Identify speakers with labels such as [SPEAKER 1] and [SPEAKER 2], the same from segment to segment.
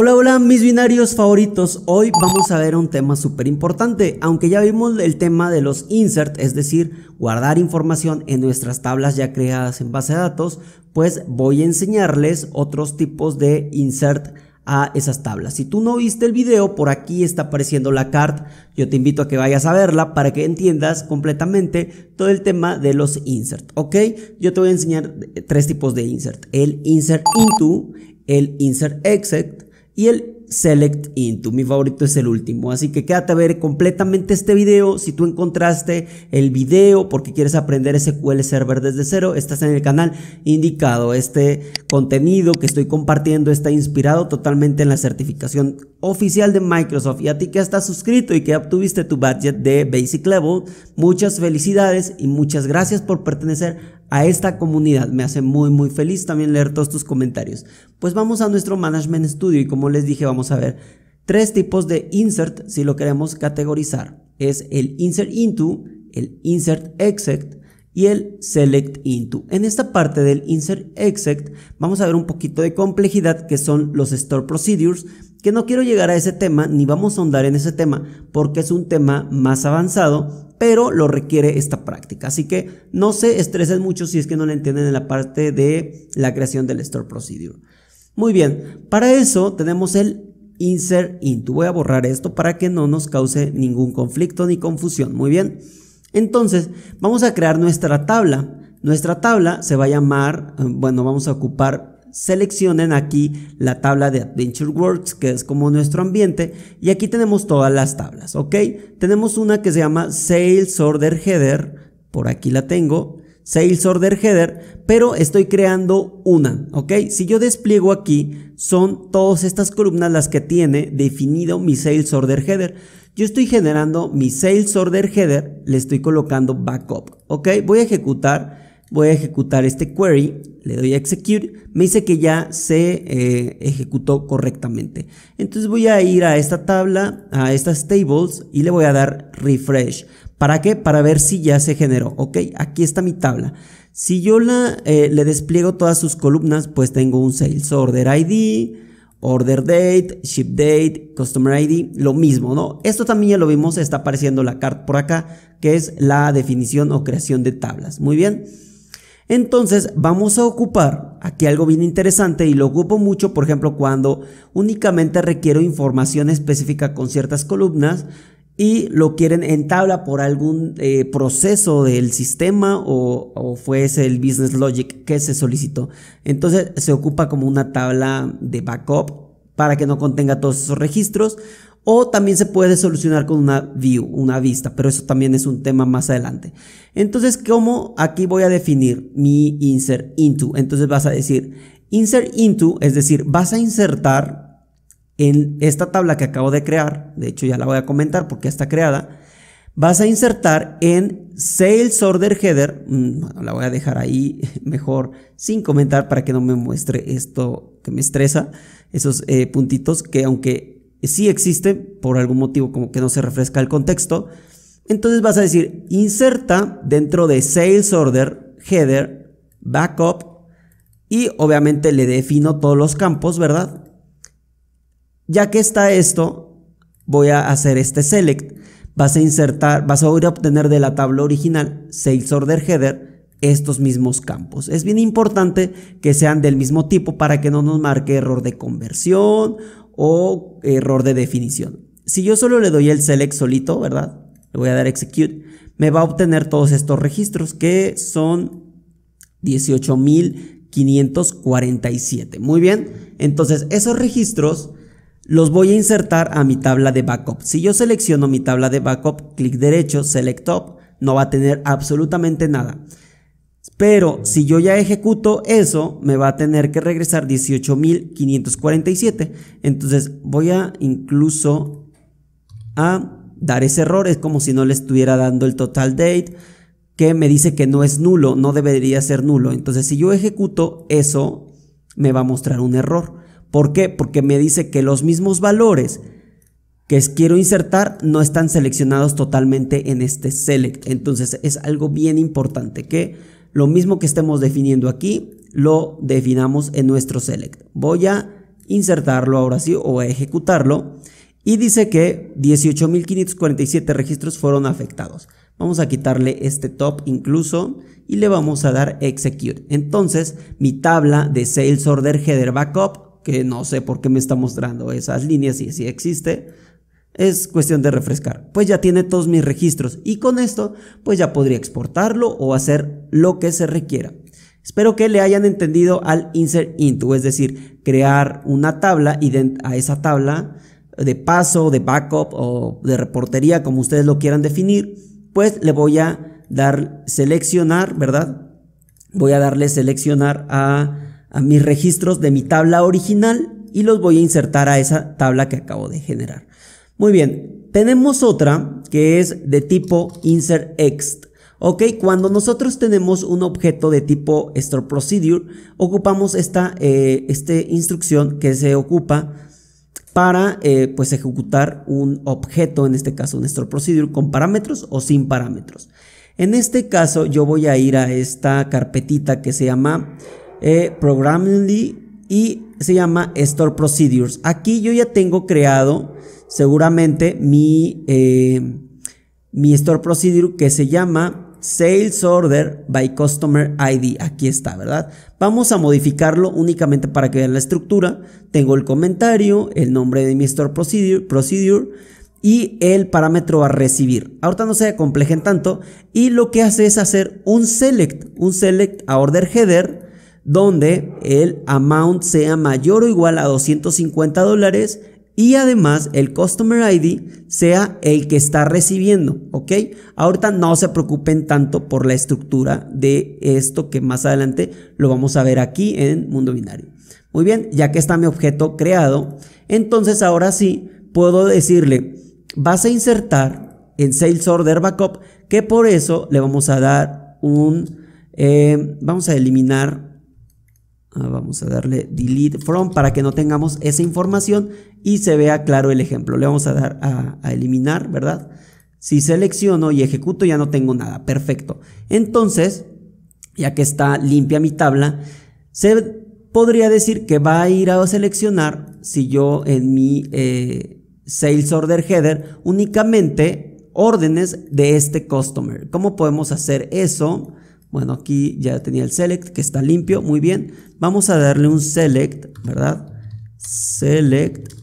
[SPEAKER 1] Hola, hola mis binarios favoritos, hoy vamos a ver un tema súper importante, aunque ya vimos el tema de los insert, es decir, guardar información en nuestras tablas ya creadas en base de datos, pues voy a enseñarles otros tipos de insert a esas tablas. Si tú no viste el video, por aquí está apareciendo la cart. Yo te invito a que vayas a verla para que entiendas completamente todo el tema de los insert, ¿ok? Yo te voy a enseñar tres tipos de insert. El insert into, el insert exit y el Select Into. Mi favorito es el último. Así que quédate a ver completamente este video. Si tú encontraste el video porque quieres aprender SQL Server desde cero, estás en el canal indicado. Este contenido que estoy compartiendo está inspirado totalmente en la certificación oficial de Microsoft. Y a ti que estás suscrito y que obtuviste tu budget de Basic Level, muchas felicidades y muchas gracias por pertenecer a esta comunidad. Me hace muy muy feliz también leer todos tus comentarios. Pues vamos a nuestro Management Studio y como les dije vamos a ver tres tipos de insert si lo queremos categorizar. Es el insert into, el insert exact y el select into. En esta parte del insert exact vamos a ver un poquito de complejidad que son los store procedures que no quiero llegar a ese tema, ni vamos a ahondar en ese tema, porque es un tema más avanzado, pero lo requiere esta práctica. Así que no se estresen mucho si es que no lo entienden en la parte de la creación del store procedure. Muy bien, para eso tenemos el insert into. Voy a borrar esto para que no nos cause ningún conflicto ni confusión. Muy bien, entonces vamos a crear nuestra tabla. Nuestra tabla se va a llamar, eh, bueno, vamos a ocupar seleccionen aquí la tabla de AdventureWorks, que es como nuestro ambiente, y aquí tenemos todas las tablas, ¿ok? Tenemos una que se llama Sales Order Header, por aquí la tengo, Sales Order Header, pero estoy creando una, ¿ok? Si yo despliego aquí, son todas estas columnas las que tiene definido mi Sales Order Header. Yo estoy generando mi Sales Order Header, le estoy colocando Backup, ¿ok? Voy a ejecutar voy a ejecutar este query, le doy a execute, me dice que ya se eh, ejecutó correctamente. Entonces voy a ir a esta tabla, a estas tables y le voy a dar refresh. ¿Para qué? Para ver si ya se generó. Ok, aquí está mi tabla. Si yo la, eh, le despliego todas sus columnas, pues tengo un sales order ID, order date, ship date, customer ID, lo mismo, ¿no? Esto también ya lo vimos, está apareciendo la carta por acá, que es la definición o creación de tablas. Muy bien. Entonces vamos a ocupar, aquí algo bien interesante y lo ocupo mucho, por ejemplo, cuando únicamente requiero información específica con ciertas columnas y lo quieren en tabla por algún eh, proceso del sistema o, o, fue ese el business logic que se solicitó. Entonces se ocupa como una tabla de backup para que no contenga todos esos registros o también se puede solucionar con una view, una vista, pero eso también es un tema más adelante. Entonces, ¿cómo aquí voy a definir mi insert into? Entonces vas a decir insert into, es decir, vas a insertar en esta tabla que acabo de crear, de hecho ya la voy a comentar porque está creada, vas a insertar en sales order header, mm, la voy a dejar ahí mejor sin comentar para que no me muestre esto que me estresa, esos eh, puntitos que aunque si existe, por algún motivo como que no se refresca el contexto. Entonces vas a decir, inserta dentro de sales order, header, backup, y obviamente le defino todos los campos, ¿verdad? Ya que está esto, voy a hacer este select. Vas a insertar, vas a ir a obtener de la tabla original, sales order header, estos mismos campos. Es bien importante que sean del mismo tipo para que no nos marque error de conversión o error de definición. Si yo solo le doy el select solito, ¿verdad? Le voy a dar execute. Me va a obtener todos estos registros que son 18.547. Muy bien. Entonces, esos registros los voy a insertar a mi tabla de backup. Si yo selecciono mi tabla de backup, clic derecho, select top, no va a tener absolutamente nada. Pero si yo ya ejecuto eso, me va a tener que regresar 18.547. Entonces voy a incluso a dar ese error. Es como si no le estuviera dando el total date que me dice que no es nulo, no debería ser nulo. Entonces si yo ejecuto eso, me va a mostrar un error. ¿Por qué? Porque me dice que los mismos valores que quiero insertar no están seleccionados totalmente en este select. Entonces es algo bien importante que lo mismo que estemos definiendo aquí, lo definamos en nuestro select. Voy a insertarlo ahora sí o a ejecutarlo. Y dice que 18.547 registros fueron afectados. Vamos a quitarle este top incluso y le vamos a dar execute. Entonces mi tabla de sales order header backup, que no sé por qué me está mostrando esas líneas y si existe, es cuestión de refrescar. Pues ya tiene todos mis registros y con esto pues ya podría exportarlo o hacer lo que se requiera. Espero que le hayan entendido al insert into, es decir, crear una tabla y a esa tabla de paso, de backup o de reportería, como ustedes lo quieran definir, pues le voy a dar seleccionar, ¿verdad? Voy a darle seleccionar a, a mis registros de mi tabla original y los voy a insertar a esa tabla que acabo de generar. Muy bien, tenemos otra que es de tipo insert ext. Ok, cuando nosotros tenemos un objeto de tipo store procedure, ocupamos esta, eh, esta instrucción que se ocupa para eh, pues ejecutar un objeto, en este caso un store procedure, con parámetros o sin parámetros. En este caso yo voy a ir a esta carpetita que se llama eh, programmingly y se llama Store Procedures. Aquí yo ya tengo creado seguramente mi, eh, mi Store Procedure que se llama Sales Order by Customer ID. Aquí está, ¿verdad? Vamos a modificarlo únicamente para que vean la estructura. Tengo el comentario, el nombre de mi Store Procedure, procedure y el parámetro a recibir. Ahorita no se complejen tanto y lo que hace es hacer un select, un select a order header donde el amount sea mayor o igual a 250 dólares y además el Customer ID sea el que está recibiendo, ¿ok? Ahorita no se preocupen tanto por la estructura de esto que más adelante lo vamos a ver aquí en Mundo Binario. Muy bien, ya que está mi objeto creado, entonces ahora sí puedo decirle, vas a insertar en Sales Order Backup, que por eso le vamos a dar un, eh, vamos a eliminar Ah, vamos a darle delete from para que no tengamos esa información y se vea claro el ejemplo. Le vamos a dar a, eliminar, ¿verdad? Si selecciono y ejecuto ya no tengo nada. Perfecto. Entonces, ya que está limpia mi tabla, se podría decir que va a ir a seleccionar si yo en mi eh, sales order header únicamente órdenes de este customer. ¿Cómo podemos hacer eso? Bueno, aquí ya tenía el select que está limpio, muy bien. Vamos a darle un select, ¿verdad? Select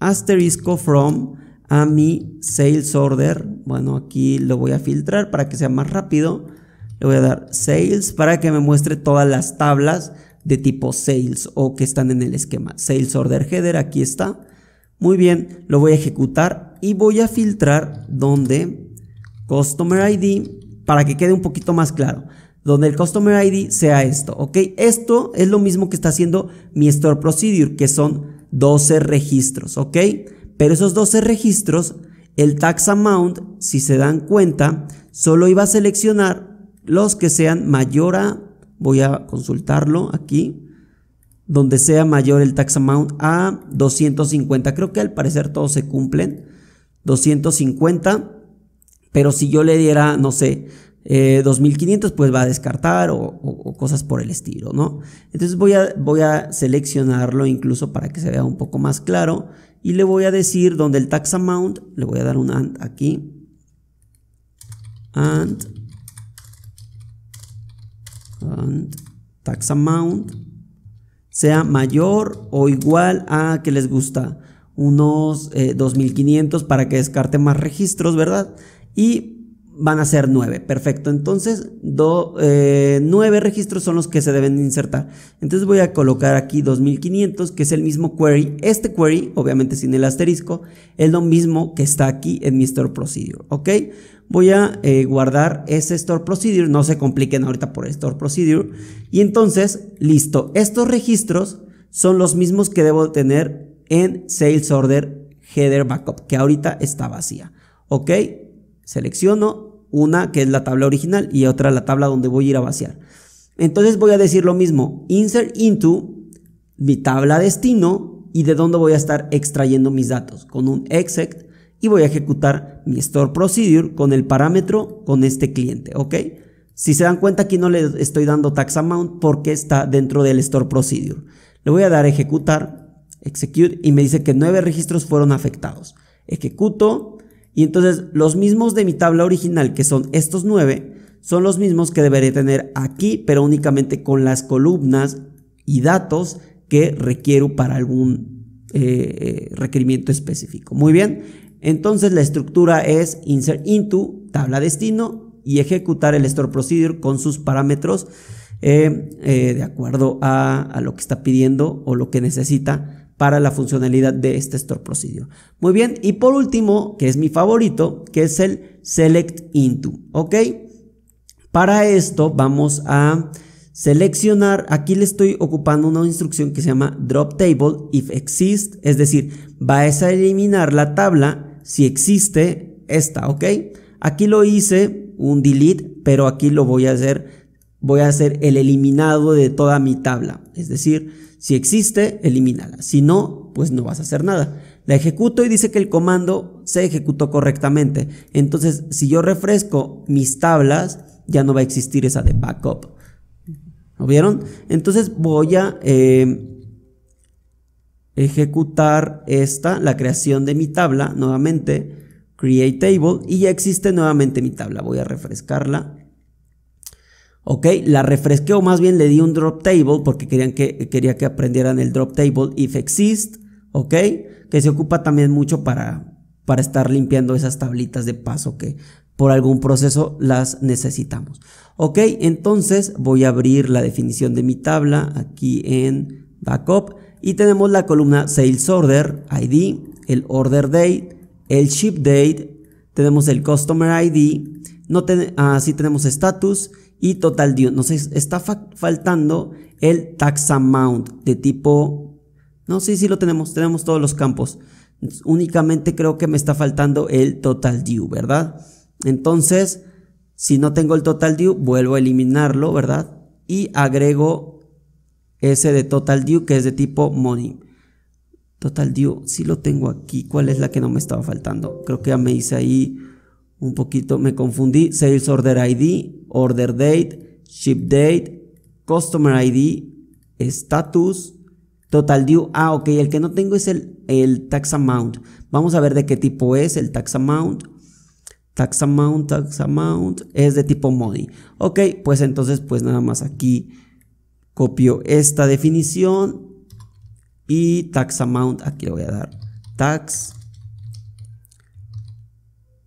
[SPEAKER 1] asterisco from a mi sales order. Bueno, aquí lo voy a filtrar para que sea más rápido. Le voy a dar sales para que me muestre todas las tablas de tipo sales o que están en el esquema. Sales order header, aquí está. Muy bien, lo voy a ejecutar y voy a filtrar donde customer ID para que quede un poquito más claro. Donde el Customer ID sea esto, ¿ok? Esto es lo mismo que está haciendo mi Store Procedure, que son 12 registros, ¿ok? Pero esos 12 registros, el Tax Amount, si se dan cuenta, solo iba a seleccionar los que sean mayor a, voy a consultarlo aquí, donde sea mayor el Tax Amount a 250. Creo que al parecer todos se cumplen. 250. Pero si yo le diera, no sé, 2500 eh, pues va a descartar o, cosas por el estilo, ¿no? Entonces voy a, voy a seleccionarlo incluso para que se vea un poco más claro y le voy a decir donde el tax amount, le voy a dar un and aquí, and, and tax amount sea mayor o igual a que les gusta unos 2500 eh, para que descarte más registros, ¿verdad? Y van a ser nueve, Perfecto. Entonces, do eh, registros son los que se deben insertar. Entonces voy a colocar aquí 2500, que es el mismo query. Este query, obviamente sin el asterisco, es lo mismo que está aquí en mi store procedure. ¿Ok? Voy a eh, guardar ese store procedure. No se compliquen ahorita por store procedure. Y entonces, listo. Estos registros son los mismos que debo tener en sales order header backup, que ahorita está vacía. ¿Ok? Selecciono una que es la tabla original y otra la tabla donde voy a ir a vaciar. Entonces voy a decir lo mismo, insert into mi tabla destino y de dónde voy a estar extrayendo mis datos con un exec y voy a ejecutar mi store procedure con el parámetro con este cliente, ¿ok? Si se dan cuenta aquí no le estoy dando tax amount porque está dentro del store procedure. Le voy a dar ejecutar, execute y me dice que nueve registros fueron afectados. Ejecuto y entonces los mismos de mi tabla original, que son estos nueve, son los mismos que deberé tener aquí, pero únicamente con las columnas y datos que requiero para algún eh, eh, requerimiento específico. Muy bien, entonces la estructura es insert into, tabla destino y ejecutar el store procedure con sus parámetros eh, de acuerdo a lo que está pidiendo o lo que necesita para la funcionalidad de este Store Procedure. Muy bien, y por último, que es mi favorito, que es el Select Into, ¿ok? Para esto vamos a seleccionar, aquí le estoy ocupando una instrucción que se llama Drop Table if exist, es decir, Va a eliminar la tabla si existe esta, ¿ok? Aquí lo hice un delete, pero aquí lo voy a hacer, voy a hacer el eliminado de toda mi tabla, es decir, si existe, elimínala. Si no, pues no vas a hacer nada. La ejecuto y dice que el comando se ejecutó correctamente. Entonces, si yo refresco mis tablas, ya no va a existir esa de backup. ¿Lo vieron? Entonces voy a em, ejecutar esta, la creación de mi tabla, nuevamente, create table, y ya existe nuevamente mi tabla. Voy a refrescarla ¿ok? La refresqué o más bien le di un drop table porque querían que, quería que aprendieran el drop table if exist, ¿ok? Que se ocupa también mucho para, para estar limpiando esas tablitas de paso que por algún proceso las necesitamos. ¿Ok? Entonces voy a abrir la definición de mi tabla aquí en backup y tenemos la columna sales order, ID, el order date, el ship date, tenemos el customer ID, no así ah, tenemos status, y total due. sé, está faltando el tax amount de tipo... No, sí, sí lo tenemos, tenemos todos los campos. Únicamente creo que me está faltando el total due, ¿verdad? Entonces, si no tengo el total due, vuelvo a eliminarlo, ¿verdad? Y agrego ese de total due que es de tipo money. Total due, sí lo tengo aquí. ¿Cuál es la que no me estaba faltando? Creo que ya me hice ahí un poquito me confundí, Sales Order ID, Order Date, Ship Date, Customer ID, Status, Total Due. Ah, ok, el que no tengo es el, el Tax Amount. Vamos a ver de qué tipo es el Tax Amount. Tax Amount, Tax Amount, es de tipo Money Ok, pues entonces pues nada más aquí copio esta definición y Tax Amount, aquí voy a dar Tax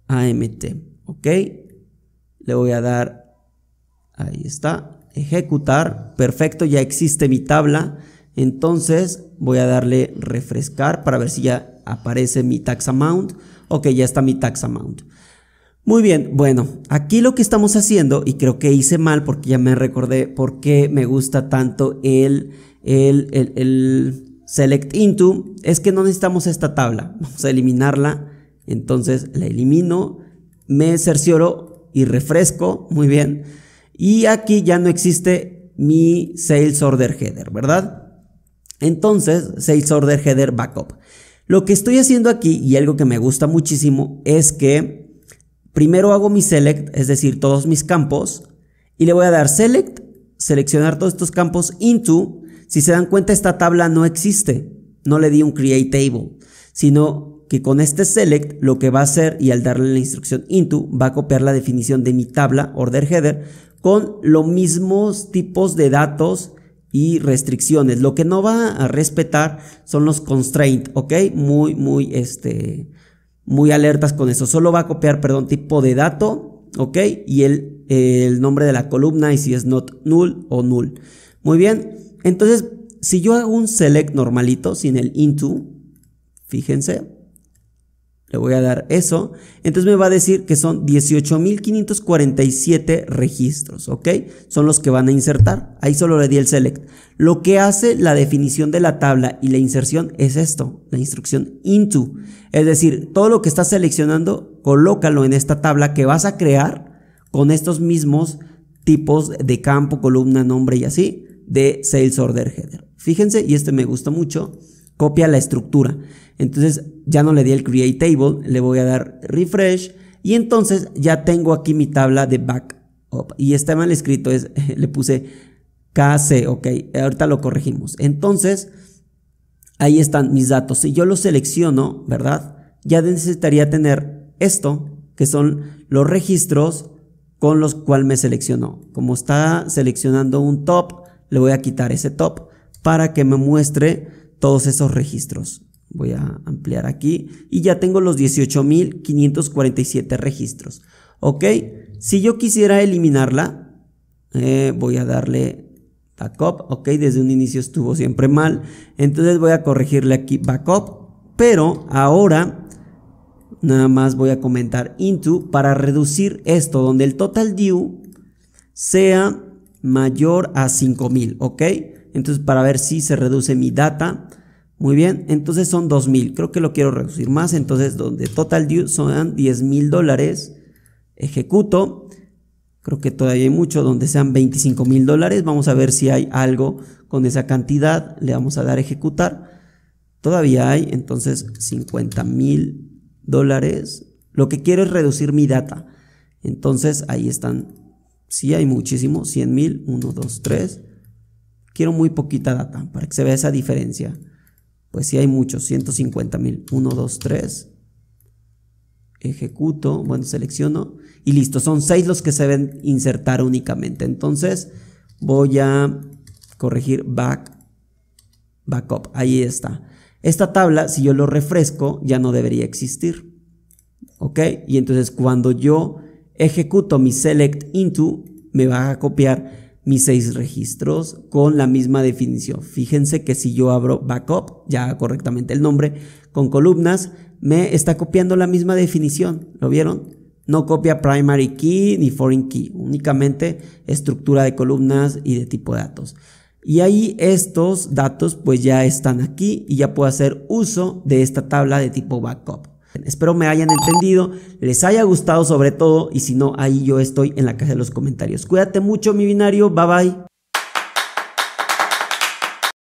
[SPEAKER 1] AMT. ¿Ok? Le voy a dar, ahí está, ejecutar. Perfecto, ya existe mi tabla. Entonces voy a darle refrescar para ver si ya aparece mi tax amount. Ok, ya está mi tax amount. Muy bien, bueno, aquí lo que estamos haciendo, y creo que hice mal porque ya me recordé por qué me gusta tanto el, el, select into, es que no necesitamos esta tabla. Vamos a eliminarla entonces la elimino, me cercioro y refresco, muy bien. Y aquí ya no existe mi sales order header, ¿verdad? Entonces, sales order header backup. Lo que estoy haciendo aquí y algo que me gusta muchísimo es que primero hago mi select, es decir, todos mis campos, y le voy a dar select, seleccionar todos estos campos into. Si se dan cuenta, esta tabla no existe. No le di un create table, sino que con este select lo que va a hacer y al darle la instrucción into va a copiar la definición de mi tabla order header con los mismos tipos de datos y restricciones. Lo que no va a respetar son los constraints, ¿ok? Muy, muy, este, muy alertas con eso. Solo va a copiar, perdón, tipo de dato, ¿ok? Y el, el nombre de la columna y si es not null o null. Muy bien, entonces si yo hago un select normalito sin el into, fíjense, le voy a dar eso, entonces me va a decir que son 18.547 registros, ¿ok? Son los que van a insertar, ahí solo le di el select. Lo que hace la definición de la tabla y la inserción es esto, la instrucción into, es decir, todo lo que estás seleccionando, colócalo en esta tabla que vas a crear con estos mismos tipos de campo, columna, nombre y así, de Sales Order Header. Fíjense, y este me gusta mucho, copia la estructura. Entonces ya no le di el create table, le voy a dar refresh y entonces ya tengo aquí mi tabla de backup. Y está mal escrito, es, le puse KC, ok, ahorita lo corregimos. Entonces, ahí están mis datos. Si yo los selecciono, ¿verdad? Ya necesitaría tener esto, que son los registros con los cuales me selecciono Como está seleccionando un top, le voy a quitar ese top para que me muestre todos esos registros. Voy a ampliar aquí y ya tengo los 18.547 registros. Ok, si yo quisiera eliminarla, eh, voy a darle backup. Ok, desde un inicio estuvo siempre mal. Entonces voy a corregirle aquí backup. Pero ahora nada más voy a comentar into para reducir esto donde el total due sea mayor a 5000. Ok, entonces para ver si se reduce mi data muy bien, entonces son 2000. Creo que lo quiero reducir más. Entonces, donde total due son 10 mil dólares. Ejecuto. Creo que todavía hay mucho donde sean 25 mil dólares. Vamos a ver si hay algo con esa cantidad. Le vamos a dar ejecutar. Todavía hay, entonces, 50 mil dólares. Lo que quiero es reducir mi data. Entonces, ahí están. Sí, hay muchísimo. 100.000, mil. 1, 2, 3. Quiero muy poquita data para que se vea esa diferencia. Pues sí hay muchos, 150 mil. 1, 2, 3. Ejecuto, bueno, selecciono y listo. Son seis los que se deben insertar únicamente. Entonces voy a corregir back, backup. Ahí está. Esta tabla, si yo lo refresco, ya no debería existir. ¿Ok? Y entonces cuando yo ejecuto mi select into, me va a copiar mis seis registros con la misma definición. Fíjense que si yo abro backup, ya correctamente el nombre, con columnas, me está copiando la misma definición. ¿Lo vieron? No copia primary key ni foreign key, únicamente estructura de columnas y de tipo de datos. Y ahí estos datos pues ya están aquí y ya puedo hacer uso de esta tabla de tipo backup. Espero me hayan entendido, les haya gustado sobre todo y si no, ahí yo estoy en la caja de los comentarios. Cuídate mucho mi binario, bye bye.